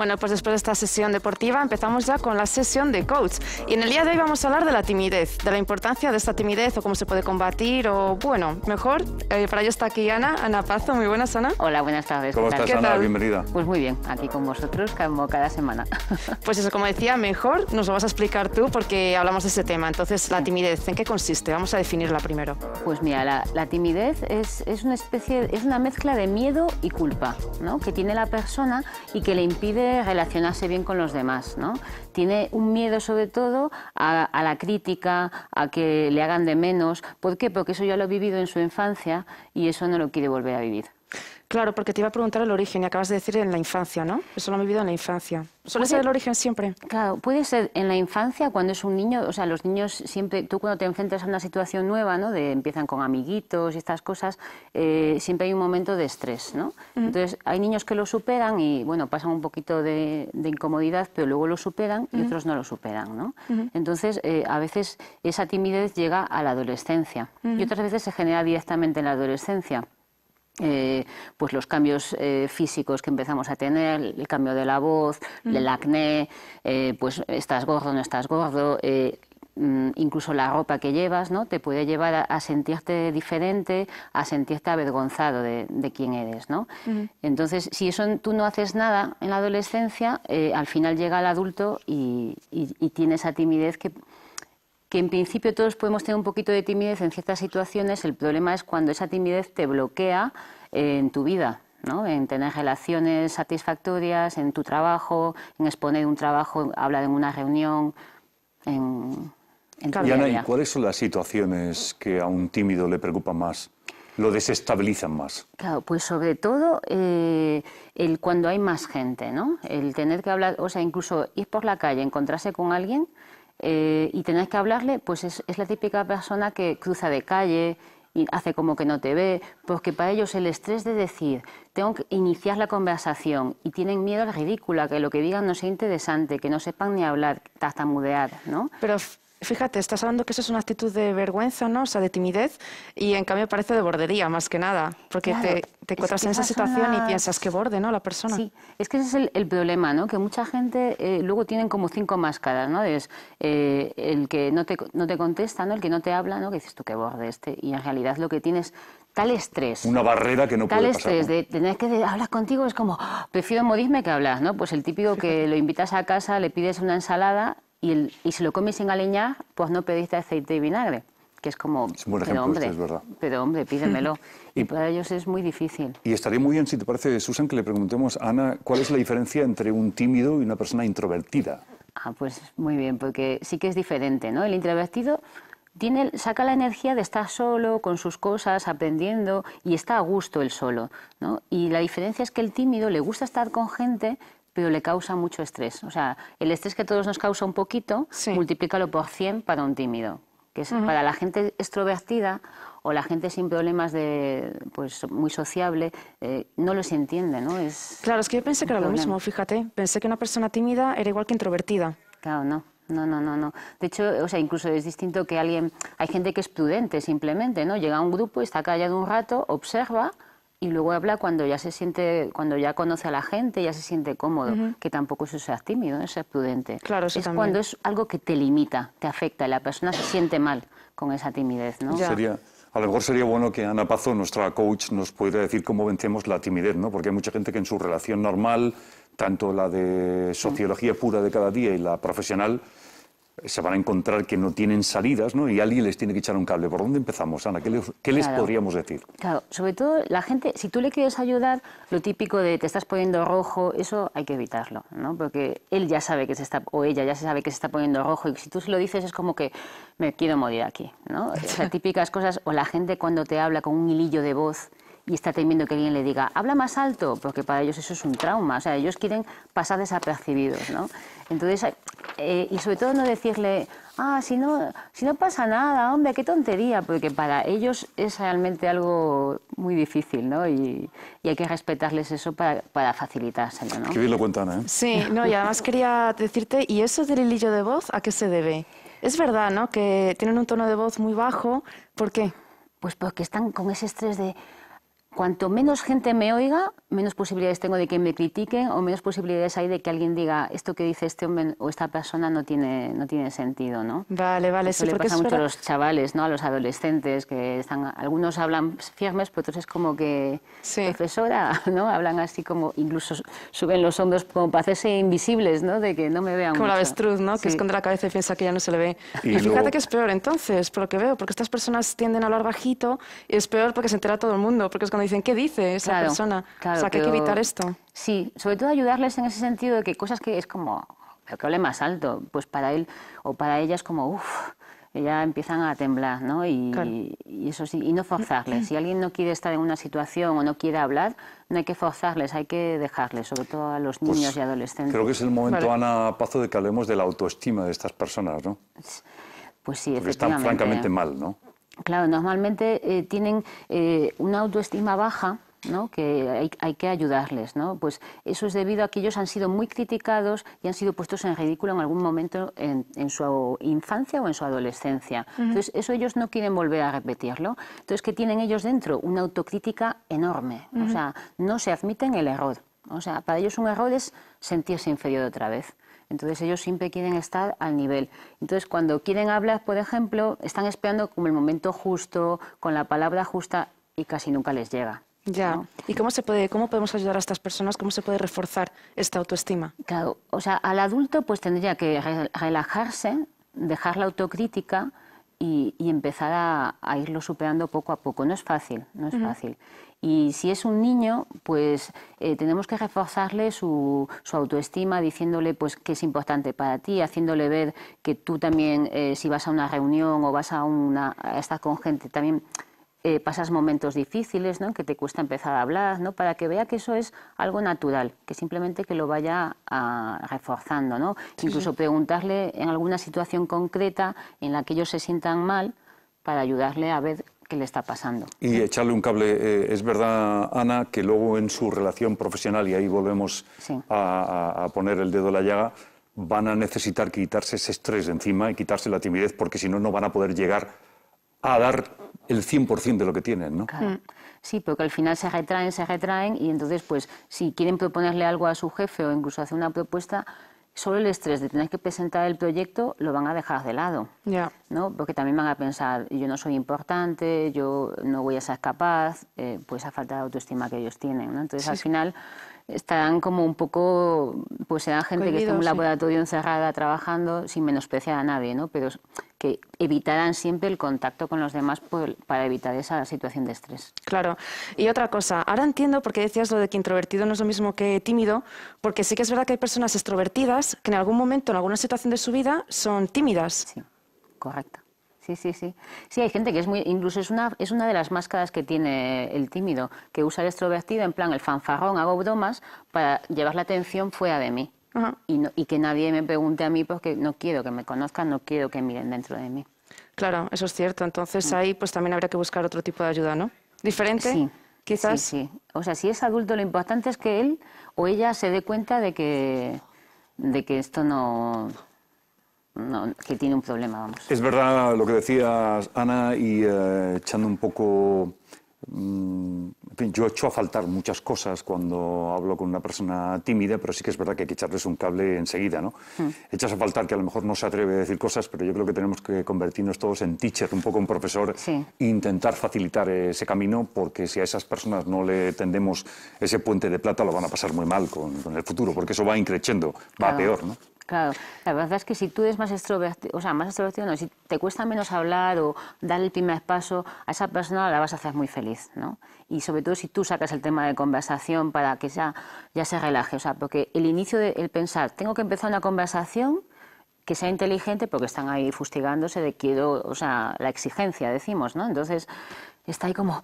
Bueno, pues después de esta sesión deportiva empezamos ya con la sesión de coach. Y en el día de hoy vamos a hablar de la timidez, de la importancia de esta timidez o cómo se puede combatir o, bueno, mejor. Eh, para ello está aquí Ana, Ana Pazo. Muy buenas, Ana. Hola, buenas tardes. ¿Cómo estás, Ana? Bienvenida. Pues muy bien, aquí con vosotros cada semana. Pues eso, como decía, mejor nos lo vas a explicar tú porque hablamos de ese tema. Entonces, la timidez, ¿en qué consiste? Vamos a definirla primero. Pues mira, la, la timidez es, es una especie, es una mezcla de miedo y culpa, ¿no? Que tiene la persona y que le impide relacionarse bien con los demás, ¿no? Tiene un miedo sobre todo a, a, la crítica, a que le hagan de menos. ¿Por qué? Porque eso ya lo ha vivido en su infancia y eso no lo quiere volver a vivir. Claro, porque te iba a preguntar el origen y acabas de decir en la infancia, ¿no? Eso lo he vivido en la infancia. ¿Suele ser el origen siempre? Claro, puede ser en la infancia cuando es un niño, o sea, los niños siempre, tú cuando te enfrentas a una situación nueva, ¿no? De empiezan con amiguitos y estas cosas, eh, siempre hay un momento de estrés, ¿no? Entonces, hay niños que lo superan y, bueno, pasan un poquito de, incomodidad, pero luego lo superan y otros no lo superan, ¿no? Entonces, eh, a veces esa timidez llega a la adolescencia y otras veces se genera directamente en la adolescencia. Eh, pues los cambios eh, físicos que empezamos a tener, el cambio de la voz, mm. el acné, eh, pues estás gordo, no estás gordo, mm, incluso la ropa que llevas, ¿no? Te puede llevar a, sentirte diferente, a sentirte avergonzado de, quién eres, ¿no? Mm. Entonces, si eso tú no haces nada en la adolescencia, al final llega el adulto y, y tiene esa timidez que, que en principio todos podemos tener un poquito de timidez en ciertas situaciones, el problema es cuando esa timidez te bloquea eh, en tu vida. ¿no? en tener relaciones satisfactorias, en tu trabajo, en exponer un trabajo, hablar en una reunión, en, en y cuáles son las situaciones que a un tímido le preocupan más? lo desestabilizan más. Claro, pues sobre todo eh, el cuando hay más gente, ¿no? El tener que hablar, o sea, incluso ir por la calle, encontrarse con alguien eh, y tenés que hablarle, pues es, la típica persona que cruza de calle, y hace como que no te ve, porque para ellos el estrés de decir, tengo que iniciar la conversación y tienen miedo a la ridícula, que lo que digan no sea interesante, que no sepan ni hablar, mudear, ¿no? Pero Fíjate, estás hablando que eso es una actitud de vergüenza, ¿no? O sea, de timidez, y en cambio parece de bordería, más que nada, porque te, encuentras en esa situación y piensas que borde, ¿no? La persona. Sí, es que ese es el, problema, ¿no? Que mucha gente eh, luego tienen como cinco máscaras, ¿no? Es eh, el que no te, no te contesta, ¿no? El que no te habla, ¿no? Que dices tú que borde este, y en realidad lo que tienes tal estrés. Una barrera que no tal estrés de tener que hablar contigo es como, ah, prefiero morirme que hablar, ¿no? Pues el típico que lo invitas a casa, le pides una ensalada y, si lo comes sin aleñar, pues no pediste aceite y vinagre que es como, es un buen ejemplo, este, es verdad. pero hombre, pídemelo. y, para ellos es muy difícil. Y estaría muy bien, si te parece, Susan, que le preguntemos a Ana cuál es la diferencia entre un tímido y una persona introvertida. Ah, pues muy bien, porque sí que es diferente, ¿no? El introvertido tiene, saca la energía de estar solo, con sus cosas, aprendiendo, y está a gusto el solo, ¿no? Y la diferencia es que el tímido le gusta estar con gente, le causa mucho estrés. O sea, el estrés que a todos nos causa un poquito, multiplica multiplícalo por 100 para un tímido. Que para la gente extrovertida o la gente sin problemas de pues muy sociable eh, no los entiende no es claro es que yo pensé que era lo mismo fíjate pensé que una persona tímida era igual que introvertida claro no no, no, no, De hecho, o sea, incluso es distinto que alguien, hay gente que es prudente simplemente, ¿no? Llega a un grupo, está callado un rato, observa, y luego habla cuando ya se siente, cuando ya conoce a la gente, ya se siente cómodo, que tampoco eso sea tímido, es ¿eh? ser prudente. Claro, es cuando es algo que te limita, te afecta, la persona se siente mal con esa timidez, ¿no? Sería, a lo mejor sería bueno que Ana Pazo, nuestra coach, nos pudiera decir cómo vencemos la timidez, ¿no? Porque hay mucha gente que en su relación normal, tanto la de sociología pura de cada día y la profesional, se van a encontrar que no tienen salidas, ¿no? Y alguien les tiene que echar un cable. ¿Por dónde empezamos, Ana? ¿Qué les, podríamos decir? Claro, sobre todo la gente, si tú le quieres ayudar, lo típico de te estás poniendo rojo, eso hay que evitarlo, ¿no? Porque él ya sabe que se está, o ella ya se sabe que se está poniendo rojo, y si tú se lo dices es como que me quiero morir aquí, ¿no? sea, típicas cosas, o la gente cuando te habla con un hilillo de voz, y está temiendo que alguien le diga, habla más alto, porque para ellos eso es un trauma, o sea, ellos quieren pasar desapercibidos, ¿no? Entonces, eh, y sobre todo no decirle, ah, si no, si no pasa nada, hombre, qué tontería, porque para ellos es realmente algo muy difícil, ¿no? Y, hay que respetarles eso para, para facilitárselo, ¿no? Qué bien lo cuentan, ¿eh? Sí, no, y además quería decirte, ¿y eso del hilillo de voz a qué se debe? Es verdad, ¿no? Que tienen un tono de voz muy bajo, ¿por qué? Pues porque están con ese estrés de cuanto menos gente me oiga, menos posibilidades tengo de que me critiquen o menos posibilidades hay de que alguien diga esto que dice este hombre o esta persona no tiene, no tiene sentido, ¿no? Vale, vale, Eso le pasa mucho a los chavales, ¿no? A los adolescentes que están, algunos hablan firmes, pero otros es como que profesora, ¿no? Hablan así como, incluso suben los hombros como para hacerse invisibles, ¿no? De que no me vean Como la avestruz, ¿no? Que esconde la cabeza y piensa que ya no se le ve. Y, fíjate que es peor entonces, por lo que veo, porque estas personas tienden a hablar bajito y es peor porque se entera todo el mundo, porque es cuando dicen, ¿qué dice esa persona? o sea, que hay que evitar esto. Sí, sobre todo ayudarles en ese sentido de que cosas que es como, el que hable más alto, pues para él o para ella es como, uff, ya empiezan a temblar, ¿no? Y, eso sí, y no forzarles. Si alguien no quiere estar en una situación o no quiere hablar, no hay que forzarles, hay que dejarles, sobre todo a los pues niños y adolescentes. Creo que es el momento, Ana Pazo, de que hablemos de la autoestima de estas personas, ¿no? Pues sí, Porque están francamente ¿eh? mal, ¿no? Claro, normalmente eh, tienen eh, una autoestima baja. ¿no? que hay, que ayudarles. ¿no? Pues eso es debido a que ellos han sido muy criticados y han sido puestos en ridículo en algún momento en, su infancia o en su adolescencia. Entonces, eso ellos no quieren volver a repetirlo. Entonces, que tienen ellos dentro? Una autocrítica enorme. O sea, no se admiten el error. O sea, para ellos un error es sentirse inferior otra vez. Entonces ellos siempre quieren estar al nivel. Entonces cuando quieren hablar, por ejemplo, están esperando como el momento justo, con la palabra justa y casi nunca les llega. Ya. ¿Y cómo puede, cómo podemos ayudar a estas personas? ¿Cómo se puede reforzar esta autoestima? Claro, o sea, al adulto pues tendría que relajarse, dejar la autocrítica y, y empezar a, irlo superando poco a poco. No es fácil, no es fácil. Y si es un niño, pues eh, tenemos que reforzarle su, autoestima, diciéndole pues que es importante para ti, haciéndole ver que tú también, eh, si vas a una reunión o vas a una, con gente, también eh, pasas momentos difíciles, ¿no? que te cuesta empezar a hablar, ¿no? para que vea que eso es algo natural, que simplemente que lo vaya a, ah, reforzando. ¿no? Incluso preguntarle en alguna situación concreta en la que ellos se sientan mal para ayudarle a ver qué le está pasando. Y echarle un cable, eh, es verdad, Ana, que luego en su relación profesional, y ahí volvemos a, poner el dedo en la llaga, van a necesitar quitarse ese estrés encima y quitarse la timidez, porque si no, no van a poder llegar a dar el 100% de lo que tienen, ¿no? Claro. Mm. Sí, porque al final se retraen, se retraen y entonces, pues, si quieren proponerle algo a su jefe o incluso hacer una propuesta, solo el estrés de tener que presentar el proyecto lo van a dejar de lado, ¿no? Porque también van a pensar, yo no soy importante, yo no voy a ser capaz, eh, pues a falta de autoestima que ellos tienen, ¿no? Entonces, al final Estarán como un poco, pues era gente que está en un laboratorio encerrada trabajando sin menospreciar a nadie, ¿no? Pero que evitarán siempre el contacto con los demás para evitar esa situación de estrés. Claro. Y otra cosa, ahora entiendo por qué decías lo de que introvertido no es lo mismo que tímido, porque sí que es verdad que hay personas extrovertidas que en algún momento, en alguna situación de su vida, son tímidas. Sí, correcto. Sí, sí, sí. Sí, hay gente que es muy, incluso es una, es una de las máscaras que tiene el tímido, que usa el extrovertido en plan el fanfarrón, hago bromas para llevar la atención fuera de mí. y, y que nadie me pregunte a mí porque no quiero que me conozcan, no quiero que miren dentro de mí. Claro, eso es cierto. Entonces mm. ahí pues también habría que buscar otro tipo de ayuda, ¿no? Diferente. Sí. Quizás. Sí, sí. O sea, si es adulto, lo importante es que él o ella se dé cuenta de que, de que esto no, no, que tiene un problema, vamos. Es verdad lo que decías, Ana, y eh, echando un poco... Mm, en fin, yo echo a faltar muchas cosas cuando hablo con una persona tímida, pero sí que es verdad que hay que echarles un cable enseguida, ¿no? Mm. Echas a faltar que a lo mejor no se atreve a decir cosas, pero yo creo que tenemos que convertirnos todos en teacher, un poco en profesor, e intentar facilitar ese camino, porque si a esas personas no le tendemos ese puente de plata, lo van a pasar muy mal con, el futuro, porque eso va increciendo, va peor, ¿no? Claro, la verdad es que si tú eres más extrovertido, o sea, más extrovertido, si te cuesta menos hablar o dar el primer paso, a esa persona la vas a hacer muy feliz, ¿no? Y sobre todo si tú sacas el tema de conversación para que ya, ya se relaje, o sea, porque el inicio del pensar, tengo que empezar una conversación que sea inteligente porque están ahí fustigándose de quiero, o sea, la exigencia, decimos, ¿no? Entonces, está ahí como,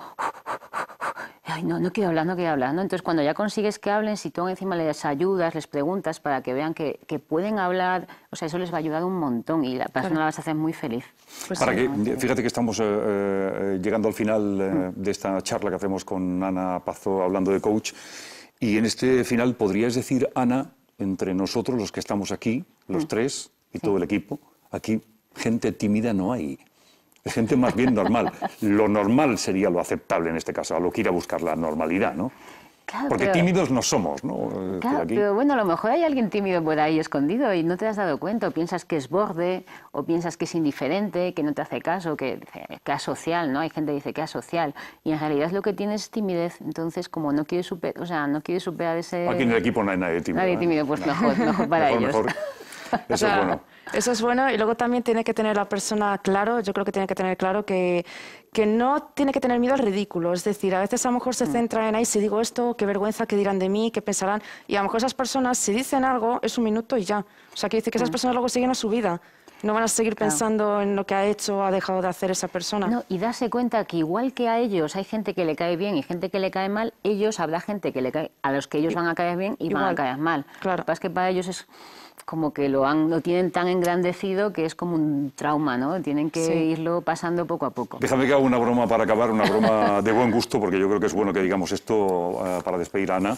no, no quiero hablar, no quiero hablar. Entonces, cuando ya consigues que hablen, si tú encima les ayudas, les preguntas para que vean que, pueden hablar, o sea, eso les va a ayudar un montón y la persona la vas a hacer muy feliz. Pues para que, fíjate que estamos eh, eh, llegando al final eh, mm. de esta charla que hacemos con Ana Pazo hablando de coach. Y en este final, ¿podrías decir, Ana, entre nosotros, los que estamos aquí, los mm. tres y todo el equipo, aquí gente tímida no hay. Es gente más bien normal. lo normal sería lo aceptable en este caso, a lo que ir a buscar la normalidad, ¿no? Claro, Porque tímidos no somos, ¿no? Eh, claro, pero bueno, a lo mejor hay alguien tímido por ahí escondido y no te has dado cuenta, o piensas que es borde, o piensas que es indiferente, que no te hace caso, que, que asocial, ¿no? Hay gente que dice que es asocial, y en realidad lo que tiene es timidez, entonces como no quiere superar, o sea, no superar ese... Aquí en el equipo no hay nadie tímido. Nadie ¿eh? tímido, pues mejor, para ellos. Eso es bueno. Eso es bueno y luego también tiene que tener la persona claro, yo creo que tiene que tener claro que, que no tiene que tener miedo al ridículo. Es decir, a veces a lo mejor se mm. centra en, ahí si digo esto, qué vergüenza, qué dirán de mí, qué pensarán. Y a lo mejor esas personas, si dicen algo, es un minuto y ya. O sea, que dice que esas mm. personas luego siguen a su vida. No van a seguir pensando en lo que ha hecho o ha dejado de hacer esa persona. No, y darse cuenta que igual que a ellos hay gente que le cae bien y gente que le cae mal, ellos habrá gente que le cae, a los que ellos van a caer bien y van a caer mal. Claro. Lo que pasa es que para ellos es como que lo, han, lo tienen tan engrandecido que es como un trauma, ¿no? Tienen que irlo pasando poco a poco. Déjame que haga una broma para acabar, una broma de buen gusto, porque yo creo que es bueno que digamos esto eh, para despedir a Ana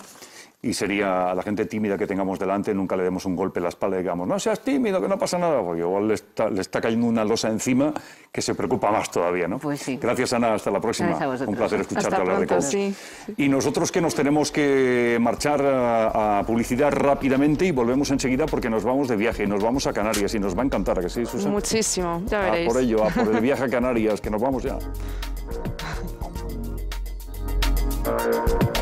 y sería a la gente tímida que tengamos delante, nunca le demos un golpe en la espalda y digamos, no seas tímido, que no pasa nada, porque igual le está, le está cayendo una losa encima que se preocupa más todavía, ¿no? Pues sí. Gracias, Ana, hasta la próxima. Un placer escucharte hasta hablar pronto, de sí, Y nosotros que nos tenemos que marchar a, publicidad rápidamente y volvemos enseguida porque nos vamos de viaje, nos vamos a Canarias y nos va a encantar, ¿a que sí, Susana? Muchísimo, ya ah, veréis. A por ello, a ah, por el viaje a Canarias, que nos vamos ya.